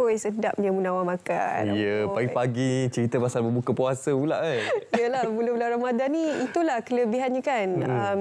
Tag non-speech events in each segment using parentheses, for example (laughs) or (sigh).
pun sedapnya Munawar makan. Ya, oh, pagi-pagi cerita pasal berbuka puasa pula kan. (laughs) Yalah, bulan-bulan Ramadan ni itulah kelebihannya kan. Hmm. Um,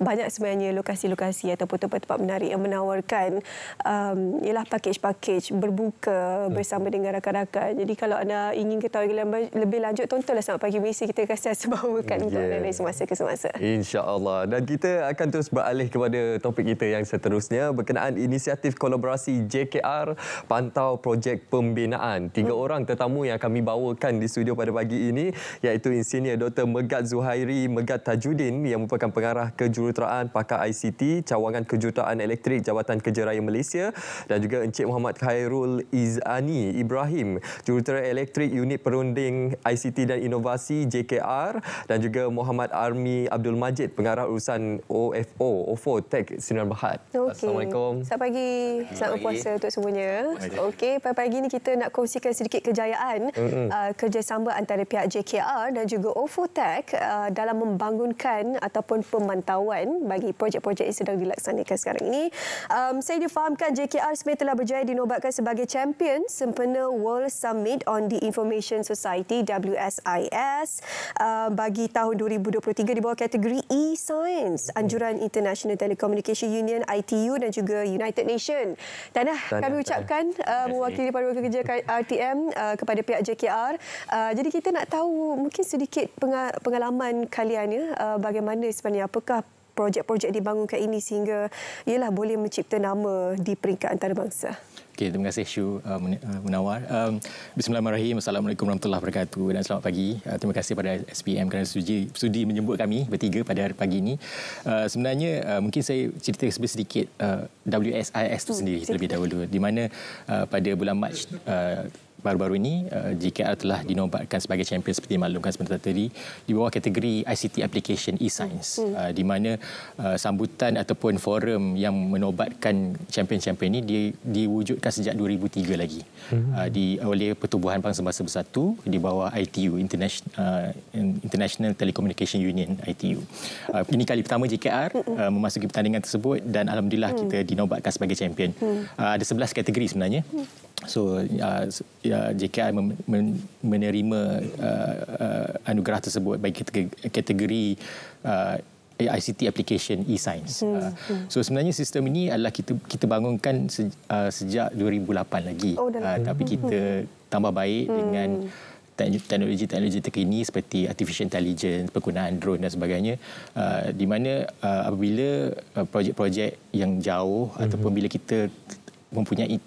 banyak sebenarnya lokasi-lokasi ataupun tempat-tempat menarik yang menawarkan um, ialah package-package berbuka hmm. bersama hmm. dengan rakan-rakan. Jadi kalau anda ingin ketahui lebih lanjut, tontonlah sama pagi misi kita kasi sebawakan yeah. Hmm, untuk anda ya. dari semasa ke semasa. InsyaAllah. Dan kita akan terus beralih kepada topik kita yang seterusnya berkenaan inisiatif kolaborasi JKR Pantau Projek projek pembinaan. Tiga hmm. orang tetamu yang kami bawakan di studio pada pagi ini iaitu insinyur Dr. Megat Zuhairi Megat Tajuddin yang merupakan pengarah kejuruteraan pakar ICT cawangan kejuruteraan elektrik Jabatan Kerja Raya Malaysia dan juga Encik Muhammad Khairul Izani Ibrahim jurutera elektrik unit perunding ICT dan inovasi JKR dan juga Muhammad Army Abdul Majid pengarah urusan OFO OFO Tech Sinar Bahad. Okay. Assalamualaikum. Selamat pagi. Selamat, puasa untuk semuanya. Okey, pada pagi ini kita nak kongsikan sedikit kejayaan mm -hmm. kerjasama antara pihak JKR dan juga OFOTEC uh, dalam membangunkan ataupun pemantauan bagi projek-projek yang sedang dilaksanakan sekarang ini. Um, saya difahamkan JKR sebenarnya telah berjaya dinobatkan sebagai champion sempena World Summit on the Information Society WSIS uh, bagi tahun 2023 di bawah kategori e-science anjuran International Telecommunication Union ITU dan juga United Nations. Tahniah, kami ucapkan uh, mewakili Menteri Depan Ruang Kerja RTM uh, kepada pihak JKR. Uh, jadi kita nak tahu mungkin sedikit pengalaman kalian ya, uh, bagaimana sebenarnya apakah projek-projek dibangunkan ini sehingga ialah boleh mencipta nama di peringkat antarabangsa. Okay, terima kasih Syu uh, uh, Munawar. Um, Bismillahirrahmanirrahim. Assalamualaikum warahmatullahi wabarakatuh dan selamat pagi. Uh, terima kasih kepada SPM kerana sudi, sudi menyebut kami bertiga pada hari pagi ini. Uh, sebenarnya uh, mungkin saya cerita sedikit uh, WSIS itu hmm, sendiri terlebih dahulu. Di mana uh, pada bulan Mac uh, baru-baru ini JKR eh, telah dinobatkan sebagai champion seperti yang maklumkan sebentar tadi di bawah kategori ICT application e-science hmm. Eh, di mana eh, sambutan ataupun forum yang menobatkan champion-champion ini dia diwujudkan sejak 2003 lagi hmm. di oleh Pertubuhan Bangsa Bangsa Bersatu di bawah ITU International, International Telecommunication Union ITU ini kali pertama JKR hmm. memasuki pertandingan tersebut dan alhamdulillah hmm. kita dinobatkan sebagai champion hmm. ada 11 kategori sebenarnya So uh, ya, ya JKI mem- men- menerima uh, uh, anugerah tersebut bagi kategori uh, ICT application e-science. Hmm. Uh, hmm. so sebenarnya sistem ini adalah kita kita bangunkan se- uh, sejak 2008 lagi. Oh, uh, tapi kita hmm. tambah baik hmm. dengan teknologi-teknologi terkini seperti artificial intelligence, penggunaan drone dan sebagainya uh, di mana uh, apabila uh, projek-projek yang jauh hmm. ataupun bila kita mempunyai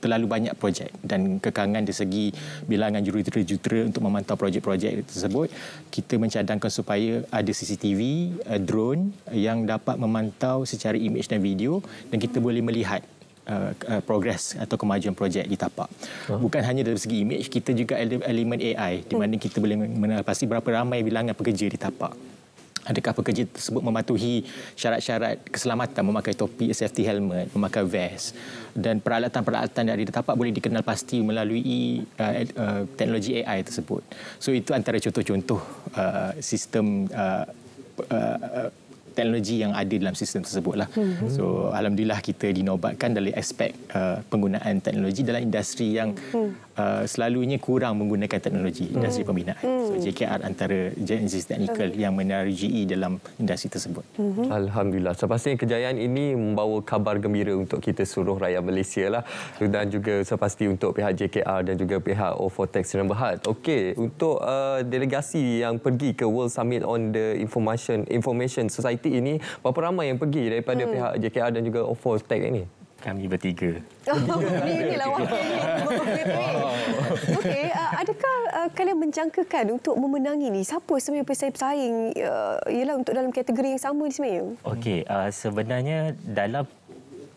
terlalu banyak projek dan kekangan di segi bilangan jurutera-jutera untuk memantau projek-projek tersebut kita mencadangkan supaya ada CCTV eh, drone yang dapat memantau secara image dan video dan kita boleh melihat Uh, uh, progres atau kemajuan projek di tapak. Huh? Ah. Bukan hanya dari segi image kita juga elemen AI di mana hmm. kita boleh mengetahui berapa ramai bilangan pekerja di tapak adakah pekerja tersebut mematuhi syarat-syarat keselamatan memakai topi safety helmet, memakai vest dan peralatan-peralatan dari tapak boleh dikenal pasti melalui uh, uh, teknologi AI tersebut. So itu antara contoh-contoh uh, sistem uh, uh, uh, teknologi yang ada dalam sistem tersebutlah. Hmm. So alhamdulillah kita dinobatkan dari aspek uh, penggunaan teknologi dalam industri yang hmm. Uh, selalunya kurang menggunakan teknologi hmm. industri pembinaan. Hmm. So JKR antara Genesis Technical hmm. yang menerjui dalam industri tersebut. Hmm. Alhamdulillah. Sepastinya kejayaan ini membawa kabar gembira untuk kita seluruh rakyat Malaysia lah. dan juga sepasti untuk pihak JKR dan juga pihak O4Tech Seram Berhad. Okey, untuk uh, delegasi yang pergi ke World Summit on the Information Information Society ini, berapa ramai yang pergi daripada hmm. pihak JKR dan juga o ini? Kami bertiga. Oh, (laughs) ini ini lawak (laughs) eh, uh, adakah uh, kalian menjangkakan untuk memenangi ni? Siapa sebenarnya pesaing-pesaing uh, ialah untuk dalam kategori yang sama ini sebenarnya? Okay, uh, sebenarnya dalam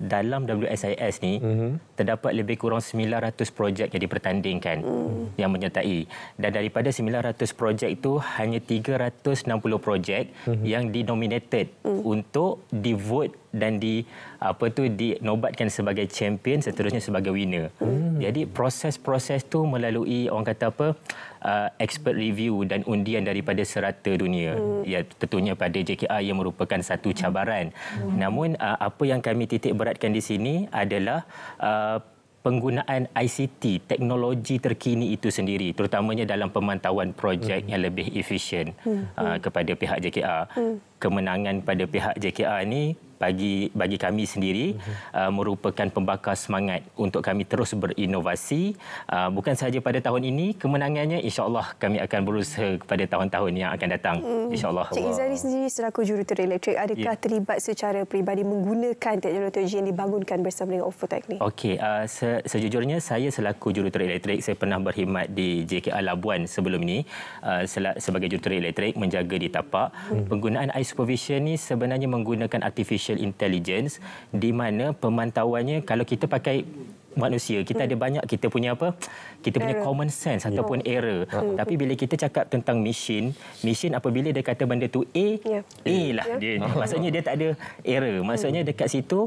dalam WSIS ni mm-hmm. terdapat lebih kurang 900 projek yang dipertandingkan mm. yang menyertai dan daripada 900 projek itu hanya 360 projek mm-hmm. yang dinominated mm. untuk di vote dan di apa tu dinobatkan sebagai champion seterusnya sebagai winner. Mm. Jadi proses-proses tu melalui orang kata apa uh, expert review dan undian daripada serata dunia hmm. ya tentunya pada JKR yang merupakan satu cabaran hmm. namun uh, apa yang kami titik beratkan di sini adalah uh, penggunaan ICT teknologi terkini itu sendiri terutamanya dalam pemantauan projek hmm. yang lebih efisien hmm. uh, hmm. kepada pihak JKR hmm kemenangan pada pihak JKR ini bagi bagi kami sendiri uh-huh. uh, merupakan pembakar semangat untuk kami terus berinovasi uh, bukan sahaja pada tahun ini kemenangannya insyaallah kami akan berusaha kepada tahun-tahun yang akan datang hmm. insyaallah Cik Izari sendiri selaku jurutera elektrik adakah yeah. terlibat secara peribadi menggunakan teknologi yang dibangunkan bersama dengan Ofo Teknik okey uh, se- sejujurnya saya selaku jurutera elektrik saya pernah berkhidmat di JKR Labuan sebelum ini uh, sebagai jurutera elektrik menjaga di tapak hmm. penggunaan ais supervision ni sebenarnya menggunakan artificial intelligence di mana pemantauannya kalau kita pakai manusia kita hmm. ada banyak kita punya apa kita error. punya common sense yeah. ataupun ya. error hmm. tapi bila kita cakap tentang mesin mesin apabila dia kata benda tu A yeah. A lah yeah. dia oh. maksudnya dia tak ada error maksudnya dekat situ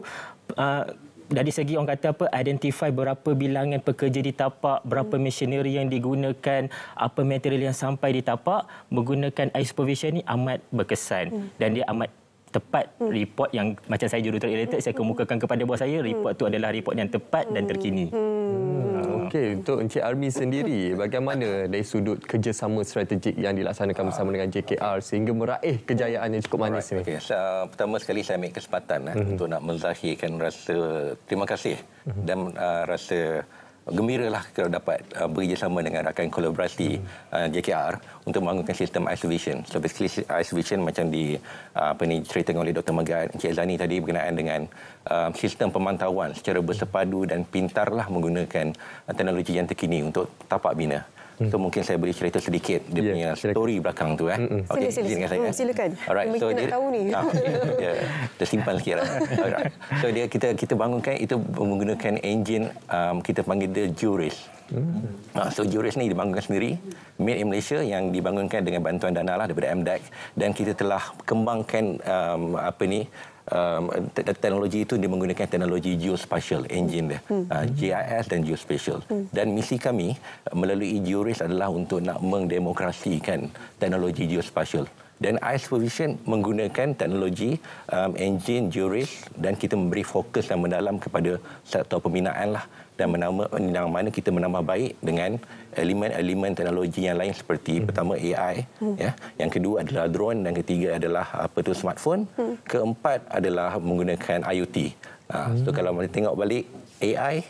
uh, dari segi orang kata apa identify berapa bilangan pekerja di tapak berapa hmm. machinery yang digunakan apa material yang sampai di tapak menggunakan ice provision ni amat berkesan hmm. dan dia amat tepat hmm. report yang macam saya jurutera elected saya kemukakan hmm. kepada bos saya report hmm. tu adalah report yang tepat dan hmm. terkini Hmm. Okey, untuk Encik Army sendiri, bagaimana dari sudut kerjasama strategik yang dilaksanakan bersama dengan JKR sehingga meraih kejayaan yang cukup manis ini? Okay. So, pertama sekali saya ambil kesempatan mm-hmm. untuk nak menzahirkan rasa terima kasih mm-hmm. dan uh, rasa gembiralah kalau dapat uh, bekerjasama dengan rakan kolaborasi hmm. uh, JKR untuk membangunkan sistem isolation. vision. So basically ice macam di uh, apa ni cerita oleh Dr. Megat Encik Zani tadi berkenaan dengan uh, sistem pemantauan secara bersepadu dan pintarlah menggunakan uh, teknologi yang terkini untuk tapak bina. Hmm. So mungkin saya boleh cerita sedikit dia yeah. punya story belakang tu eh. Hmm. Okay, sila, sila, saya. silakan. Alright, so dia, tahu ni. Ah, ya, dia simpan sikit lah. Alright. So dia kita kita bangunkan itu menggunakan enjin um, kita panggil dia Juris. Hmm. Ah, so Juris ni dibangunkan sendiri made in Malaysia yang dibangunkan dengan bantuan dana lah daripada MDEC dan kita telah kembangkan um, apa ni um, teknologi itu dia menggunakan teknologi geospatial engine dia, hmm. uh, ah, GIS dan geospatial. Hmm. Dan misi kami uh, melalui Georis adalah untuk nak mendemokrasikan teknologi geospatial dan Ice Position menggunakan teknologi um, engine juris dan kita memberi fokus yang mendalam kepada sektor pembinaan lah dan menama yang mana kita menambah baik dengan elemen-elemen teknologi yang lain seperti hmm. pertama AI hmm. ya yang kedua adalah drone dan ketiga adalah apa tu smartphone hmm. keempat adalah menggunakan IoT. Ha, ah, hmm. so kalau kita tengok balik AI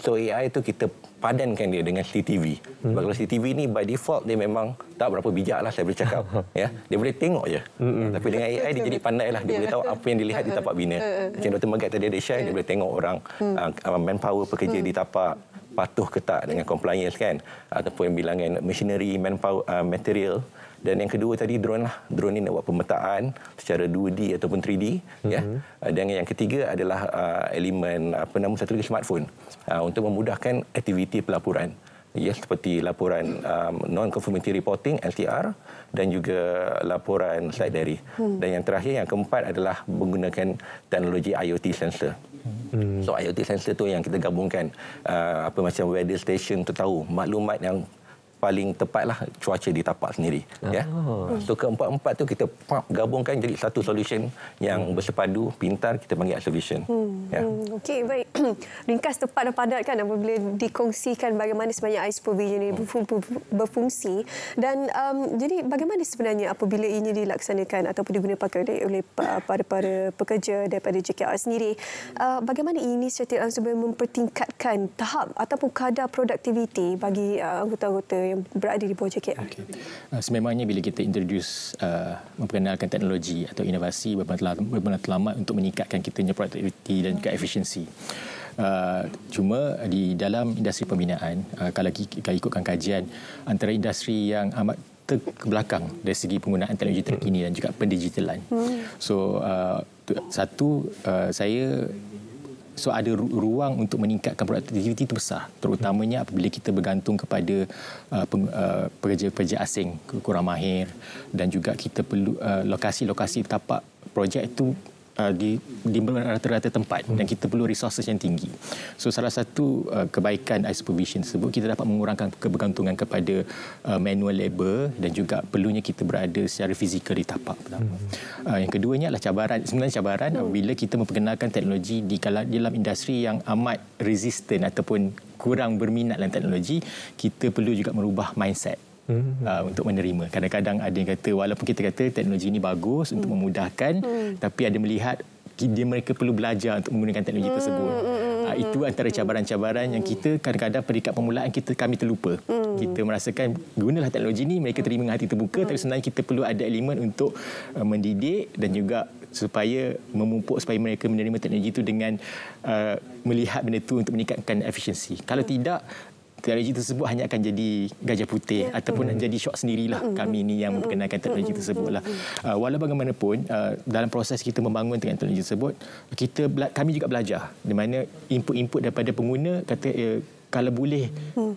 So AI tu kita padankan dia dengan CCTV. Hmm. Sebab kalau CCTV ni by default dia memang tak berapa bijak lah saya boleh cakap. (laughs) ya. Dia boleh tengok je. Hmm. Tapi dengan AI dia jadi pandai lah. Dia boleh tahu apa yang dilihat di tapak bina. Eh, eh, eh. Macam Dr. Magat tadi ada share, yeah. dia ya. boleh tengok orang hmm. uh, manpower pekerja hmm. di tapak patuh ke tak dengan compliance kan. Ataupun bilangan machinery, manpower, uh, material. Dan yang kedua tadi drone lah. Drone ini nak buat pemetaan secara 2D ataupun 3D. Mm-hmm. Ya. Mhm. Ah, dan yang ketiga adalah uh, elemen apa nama satu lagi smartphone uh, untuk memudahkan aktiviti pelaporan. Ya, seperti laporan um, non-conformity reporting LTR dan juga laporan slide dari. hmm Dan yang terakhir yang keempat adalah menggunakan teknologi IoT sensor. Hmm. So IoT sensor tu yang kita gabungkan uh, apa macam weather station tu tahu maklumat yang paling tepatlah cuaca di tapak sendiri. Oh. Ya. Ah. So keempat-empat tu kita gabungkan jadi satu solution yang bersepadu, pintar, kita panggil solution. Hmm. Ya. Hmm, okey, baik. (clears throat) Ringkas tepat dan padat kan boleh dikongsikan bagaimana sebenarnya air provision ini berfungsi. Dan um, jadi bagaimana sebenarnya apabila ini dilaksanakan ataupun pakai oleh para, para pekerja daripada JKR sendiri, uh, bagaimana ini secara langsung mempertingkatkan tahap ataupun kadar produktiviti bagi uh, anggota-anggota yang berada di bawah JKR. Okay. Uh, sememangnya bila kita introduce uh, memperkenalkan teknologi atau inovasi berbentuk lama untuk meningkatkan kita punya productivity dan juga efisiensi. Uh, cuma di dalam industri pembinaan uh, kalau kita ikutkan kajian antara industri yang amat terbelakang dari segi penggunaan teknologi terkini dan juga pendigitalan. Hmm. So uh, satu uh, saya So ada ruang untuk meningkatkan produktiviti itu besar. Terutamanya apabila kita bergantung kepada uh, uh pekerja-pekerja asing kurang mahir dan juga kita perlu uh, lokasi-lokasi tapak projek itu Uh, di di rata-rata tempat hmm. dan kita perlu resources yang tinggi. So salah satu uh, kebaikan ice provision tersebut kita dapat mengurangkan kebergantungan kepada uh, manual labor dan juga perlunya kita berada secara fizikal di tapak Hmm. Uh, yang keduanya adalah cabaran sebenarnya cabaran hmm. apabila kita memperkenalkan teknologi di dalam industri yang amat resistant ataupun kurang berminat dengan teknologi, kita perlu juga merubah mindset hmm. uh, untuk menerima. Kadang-kadang ada yang kata walaupun kita kata teknologi ini bagus hmm. untuk memudahkan hmm. tapi ada melihat dia mereka perlu belajar untuk menggunakan teknologi hmm. tersebut. Uh, itu antara cabaran-cabaran yang kita kadang-kadang peringkat permulaan kita kami terlupa. Hmm. Kita merasakan gunalah teknologi ini mereka terima dengan hati terbuka hmm. tapi sebenarnya kita perlu ada elemen untuk uh, mendidik dan juga supaya memupuk supaya mereka menerima teknologi itu dengan uh, melihat benda itu untuk meningkatkan efisiensi. Kalau hmm. tidak teknologi tersebut hanya akan jadi gajah putih yeah. ataupun mm. jadi syok sendirilah mm. kami ini yang memperkenalkan teknologi tersebut lah. Mm. Uh, walau bagaimanapun uh, dalam proses kita membangun dengan teknologi tersebut kita kami juga belajar di mana input-input daripada pengguna kata uh, kalau boleh mm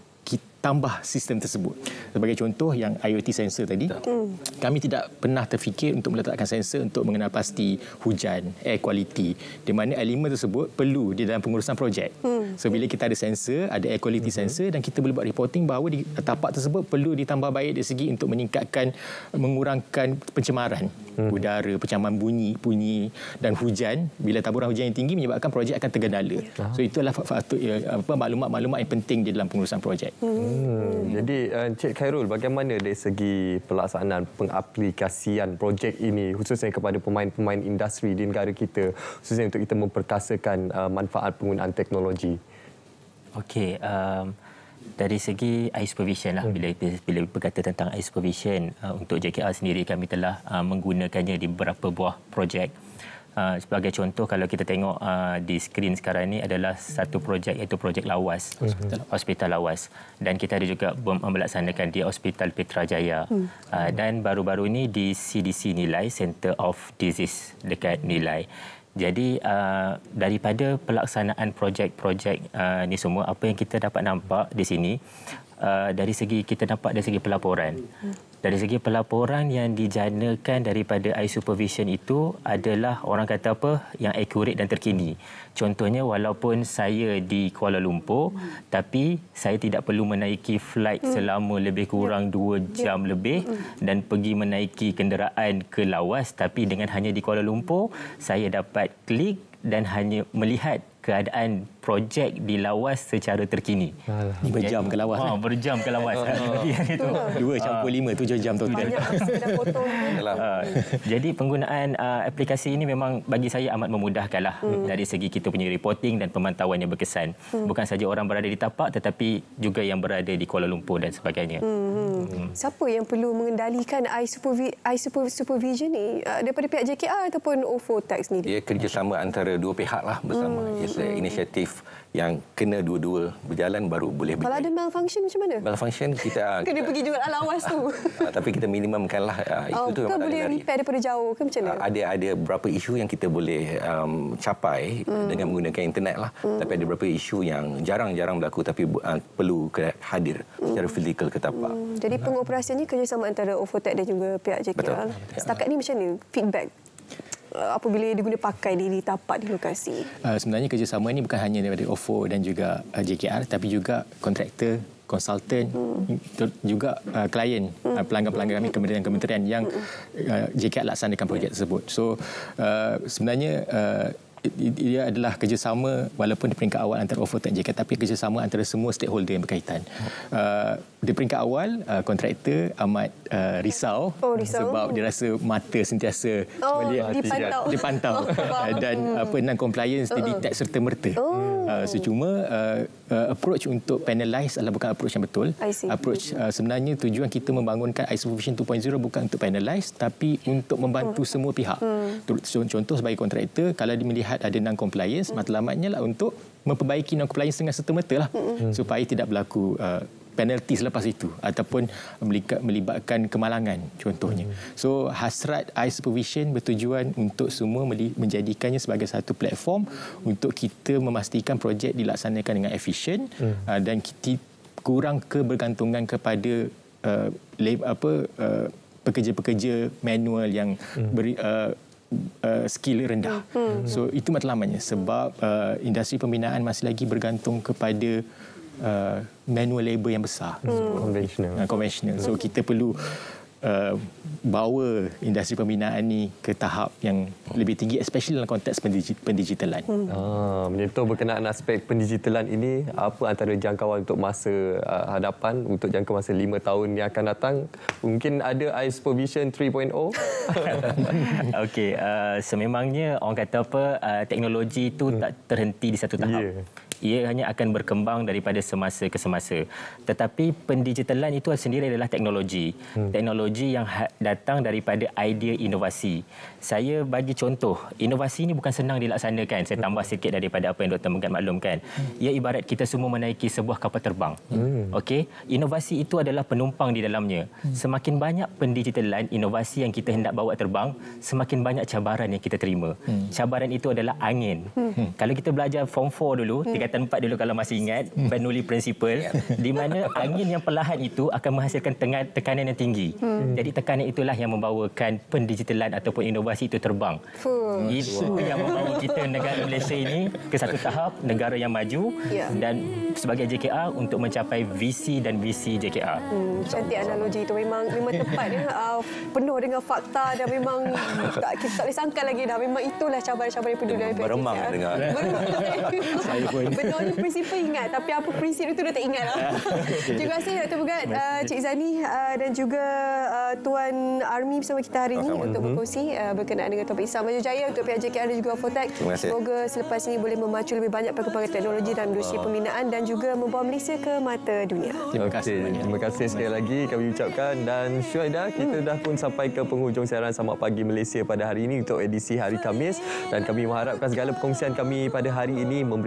tambah sistem tersebut. Sebagai contoh yang IoT sensor tadi, hmm. kami tidak pernah terfikir untuk meletakkan sensor untuk mengenal pasti hujan, air quality di mana elemen tersebut perlu di dalam pengurusan projek. Hmm. So bila kita ada sensor, ada air quality hmm. sensor dan kita boleh buat reporting bahawa di tapak tersebut perlu ditambah baik dari segi untuk meningkatkan mengurangkan pencemaran hmm. udara, pencemaran bunyi, bunyi dan hujan bila taburan hujan yang tinggi menyebabkan projek akan tergendala. Hmm. So itulah faktor eh, apa maklumat-maklumat yang penting di dalam pengurusan projek. Hmm. Hmm. Hmm. Jadi eh, Encik Khairul bagaimana dari segi pelaksanaan pengaplikasian projek ini khususnya kepada pemain-pemain industri di negara kita khususnya untuk kita memperkasakan eh, manfaat penggunaan teknologi. Okey, um, dari segi eye supervision lah hmm. bila bila berkata tentang eye supervision uh, untuk JKR sendiri kami telah uh, menggunakannya di beberapa buah projek. Ah, sebagai contoh kalau kita tengok uh, di skrin sekarang ini adalah satu projek iaitu projek lawas hospital, mhm. hospital lawas dan kita ada juga melaksanakan di hospital Petrajaya hmm. uh, dan baru-baru ini di CDC nilai Center of Disease dekat nilai jadi uh, daripada pelaksanaan projek-projek uh, ni semua apa yang kita dapat nampak di sini uh, dari segi kita dapat dari segi pelaporan hmm dari segi pelaporan yang dijanakan daripada eye supervision itu adalah orang kata apa yang accurate dan terkini. Contohnya walaupun saya di Kuala Lumpur hmm. tapi saya tidak perlu menaiki flight hmm. selama lebih kurang 2 ya. ya. jam ya. lebih hmm. dan pergi menaiki kenderaan ke lawas tapi dengan hanya di Kuala Lumpur saya dapat klik dan hanya melihat keadaan projek di lawas secara terkini. Ha, eh? Berjam ke lawas. Ha, kan? berjam ke lawas. Dua campur lima, tujuh jam total. Banyak potong. Ha, jadi penggunaan uh, aplikasi ini memang bagi saya amat memudahkan lah hmm. dari segi kita punya reporting dan pemantauan yang berkesan. Hmm. Bukan saja orang berada di tapak tetapi juga yang berada di Kuala Lumpur dan sebagainya. Hmm. Hmm. hmm. Siapa yang perlu mengendalikan i supervi- super- supervision ni uh, daripada pihak JKR ataupun OVO Tax ni? Dia kerjasama antara dua pihak lah bersama. Hmm mm -hmm. inisiatif yang kena dua-dua berjalan baru boleh Kalau ada malfunction macam mana? Malfunction kita... (laughs) Ah, kena pergi juga alawas tu. Ah, tapi kita minimumkanlah. Ah, itu oh, tu ke boleh dari. repair daripada jauh ke macam mana? Ada ada berapa isu yang kita boleh um, capai mm. dengan menggunakan internet lah. Mm. Tapi ada berapa isu yang jarang-jarang berlaku tapi uh, perlu hadir mm. secara fizikal ke tapak. Mm. Jadi pengoperasiannya kerjasama antara Ofotech dan juga pihak JKL. Lah. Betul. Setakat ni macam mana? Feedback Eh, apabila dia guna pakai di tapak di lokasi? Uh, sebenarnya kerjasama ini bukan hanya daripada OFO dan juga uh, eh, JKR tapi juga kontraktor konsultan hmm. juga uh, klien hmm. pelanggan-pelanggan kami kementerian-kementerian yang uh, hmm. JKR laksanakan projek tersebut. So uh, sebenarnya uh, ia adalah kerjasama walaupun di peringkat awal antara Ofotek dan JK tapi kerjasama antara semua stakeholder yang berkaitan. Uh, di peringkat awal uh, kontraktor amat uh, risau, oh, risau sebab dia rasa mata sentiasa oh, melihat dipantau, dipantau. (laughs) Oh, uh, dan hmm. apa non compliance uh-uh. didetect serta merta. Oh. Uh, secuma uh, uh approach untuk penalize adalah bukan approach yang betul. Approach uh, sebenarnya tujuan kita membangunkan ISO version 2.0 bukan untuk penalize tapi untuk membantu hmm. semua pihak. Hmm. Contoh sebagai kontraktor kalau dia melihat melihat ada non-compliance, hmm. matlamatnya lah untuk memperbaiki non-compliance dengan serta-merta lah hmm. supaya tidak berlaku uh, penalti selepas itu ataupun melibatkan kemalangan contohnya. Hmm. So hasrat eye provision bertujuan untuk semua menjadikannya sebagai satu platform untuk kita memastikan projek dilaksanakan dengan efisien hmm. uh, dan kita kurang kebergantungan kepada uh, apa uh, pekerja-pekerja manual yang hmm. beri, uh, Uh, skill rendah. Hmm. Hmm. So itu matlamatnya sebab uh, industri pembinaan masih lagi bergantung kepada uh, manual labor yang besar. Hmm. Conventional. Uh, conventional. So kita perlu Uh, bawa industri pembinaan ni ke tahap yang lebih tinggi especially dalam konteks pendigitalan. Hmm. Ah, menyentuh berkenaan aspek pendigitalan ini, apa antara jangkauan untuk masa uh, hadapan untuk jangka masa 5 tahun yang akan datang? Mungkin ada Ice Provision 3.0. (laughs) Okey, uh, sememangnya orang kata apa uh, teknologi itu hmm. tak terhenti di satu tahap. Yeah ia hanya akan berkembang daripada semasa ke semasa. Tetapi pendigitalan itu sendiri adalah teknologi. Hmm. Teknologi yang ha- datang daripada idea inovasi. Saya bagi contoh, inovasi ini bukan senang dilaksanakan. Saya tambah sikit daripada apa yang Dr. Megat maklumkan. Ia ibarat kita semua menaiki sebuah kapal terbang. Hmm. Okey, inovasi itu adalah penumpang di dalamnya. Hmm. Semakin banyak pendigitalan inovasi yang kita hendak bawa terbang, semakin banyak cabaran yang kita terima. Hmm. Cabaran itu adalah angin. Hmm. Kalau kita belajar form 4 dulu, hmm tempat dulu kalau masih ingat hmm. Bernoulli principle yeah. di mana (laughs) angin yang perlahan itu akan menghasilkan tengah, tekanan yang tinggi. Hmm. hmm. Jadi tekanan itulah yang membawakan pendigitalan ataupun inovasi itu terbang. Oh, itu wow. yang membawa kita negara Malaysia ini ke satu tahap negara yang maju yeah. dan sebagai JKR untuk mencapai visi dan visi JKR. Hmm, cantik analogi itu memang memang tepat ya. Uh, penuh dengan fakta dan memang (laughs) tak kita tak boleh sangka lagi dah memang itulah cabaran-cabaran yang perlu dihadapi. Beremang dengar. (laughs) Saya pun. Kadang-kadang orang ingat tapi apa prinsip itu dia tak ingat. Lah. (laughs) Terima kasih Dr. Bugat, uh, Cik Zani uh, dan juga uh, Tuan Army bersama kita hari ini untuk berkongsi uh, berkenaan dengan topik Islam Maju Jaya untuk pihak JKR dan juga Fotek. Semoga selepas ini boleh memacu lebih banyak perkembangan teknologi dalam industri pembinaan dan juga membawa Malaysia ke mata dunia. Terima kasih. Terima kasih sekali lagi kami ucapkan dan Syuaida kita hmm. dah pun sampai ke penghujung siaran Selamat Pagi Malaysia pada hari ini untuk edisi hari Kamis dan kami mengharapkan segala perkongsian kami pada hari ini memberi